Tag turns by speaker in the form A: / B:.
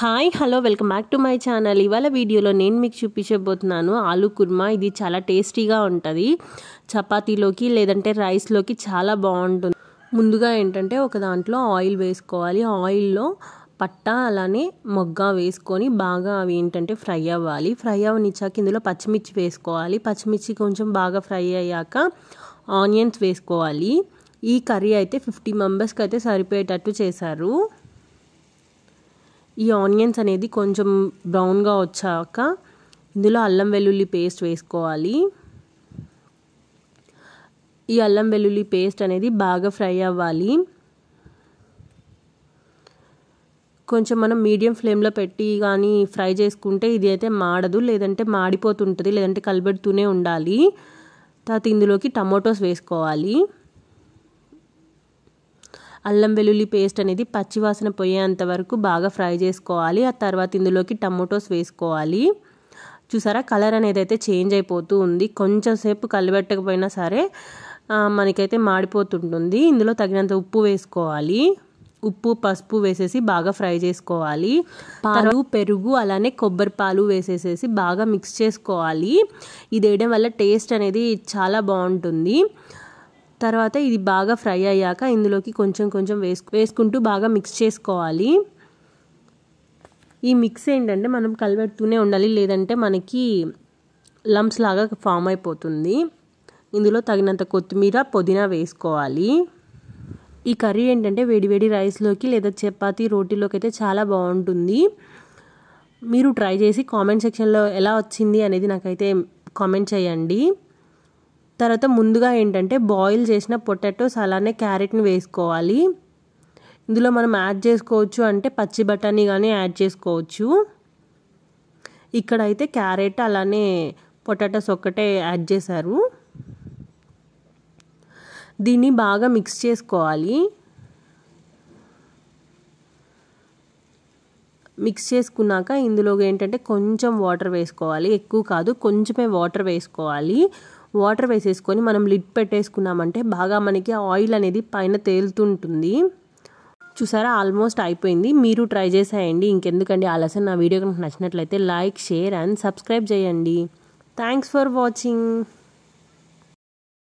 A: hi hello welcome back to my channel ఇవాళ వీడియోలో నేను మీకు చూపించబోతున్నాను ఆలు కుర్మా ఇది చాలా టేస్టీగా ఉంటుంది చపాతీలోకి లేదంటే రైస్లోకి చాలా బాగుంటుంది ముందుగా ఏంటంటే ఒక దాంట్లో ఆయిల్ వేసుకోవాలి ఆయిల్లో పట్ట అలానే మొగ్గ వేసుకొని బాగా అవి ఏంటంటే ఫ్రై అవ్వాలి ఫ్రై అవనిచ్చాక ఇందులో పచ్చిమిర్చి వేసుకోవాలి పచ్చిమిర్చి కొంచెం బాగా ఫ్రై అయ్యాక ఆనియన్స్ వేసుకోవాలి ఈ కర్రీ అయితే ఫిఫ్టీ మెంబర్స్కి అయితే సరిపోయేటట్టు చేశారు ఈ ఆనియన్స్ అనేది కొంచెం బ్రౌన్గా వచ్చాక ఇందులో అల్లం వెల్లుల్లి పేస్ట్ వేసుకోవాలి ఈ అల్లం వెల్లుల్లి పేస్ట్ అనేది బాగా ఫ్రై అవ్వాలి కొంచెం మనం మీడియం ఫ్లేమ్లో పెట్టి కానీ ఫ్రై చేసుకుంటే ఇది అయితే మాడదు లేదంటే మాడిపోతుంటుంది లేదంటే కలబెడుతూనే ఉండాలి తర్వాత ఇందులోకి టమాటోస్ వేసుకోవాలి అల్లం వెల్లుల్లి పేస్ట్ అనేది పచ్చివాసన పోయేంత వరకు బాగా ఫ్రై చేసుకోవాలి ఆ తర్వాత ఇందులోకి టమోటోస్ వేసుకోవాలి చూసారా కలర్ అనేది అయితే చేంజ్ అయిపోతూ ఉంది కొంచెం సేపు కలిపెట్టకపోయినా సరే మనకైతే మాడిపోతుంటుంది ఇందులో తగినంత ఉప్పు వేసుకోవాలి ఉప్పు పసుపు వేసేసి బాగా ఫ్రై చేసుకోవాలి పాలు పెరుగు అలానే కొబ్బరి పాలు వేసేసేసి బాగా మిక్స్ చేసుకోవాలి ఇది వేయడం వల్ల టేస్ట్ అనేది చాలా బాగుంటుంది తర్వాత ఇది బాగా ఫ్రై అయ్యాక ఇందులోకి కొంచెం కొంచెం వేసు వేసుకుంటూ బాగా మిక్స్ చేసుకోవాలి ఈ మిక్స్ ఏంటంటే మనం కలబెడుతూనే ఉండాలి లేదంటే మనకి లంప్స్ లాగా ఫామ్ అయిపోతుంది ఇందులో తగినంత కొత్తిమీర పుదీనా వేసుకోవాలి ఈ కర్రీ ఏంటంటే వేడివేడి రైస్లోకి లేదా చపాతి రోటీలోకి అయితే చాలా బాగుంటుంది మీరు ట్రై చేసి కామెంట్ సెక్షన్లో ఎలా వచ్చింది అనేది నాకైతే కామెంట్ చేయండి తర్వాత ముందుగా ఏంటంటే బాయిల్ చేసిన పొటాటోస్ అలానే క్యారెట్ని వేసుకోవాలి ఇందులో మనం యాడ్ చేసుకోవచ్చు అంటే పచ్చి బఠానీ కానీ యాడ్ చేసుకోవచ్చు ఇక్కడైతే క్యారెట్ అలానే పొటాటోస్ ఒక్కటే యాడ్ చేశారు దీన్ని బాగా మిక్స్ చేసుకోవాలి మిక్స్ చేసుకున్నాక ఇందులో ఏంటంటే కొంచెం వాటర్ వేసుకోవాలి ఎక్కువ కాదు కొంచెమే వాటర్ వేసుకోవాలి వాటర్ వేసేసుకొని మనం లిడ్ పెట్టేసుకున్నామంటే బాగా మనకి ఆయిల్ అనేది పైన తేలుతుంటుంది చూసారా ఆల్మోస్ట్ అయిపోయింది మీరు ట్రై చేసేయండి ఇంకెందుకండి ఆలస్యం నా వీడియో కనుక నచ్చినట్లయితే లైక్ షేర్ అండ్ సబ్స్క్రైబ్ చేయండి థ్యాంక్స్ ఫర్ వాచింగ్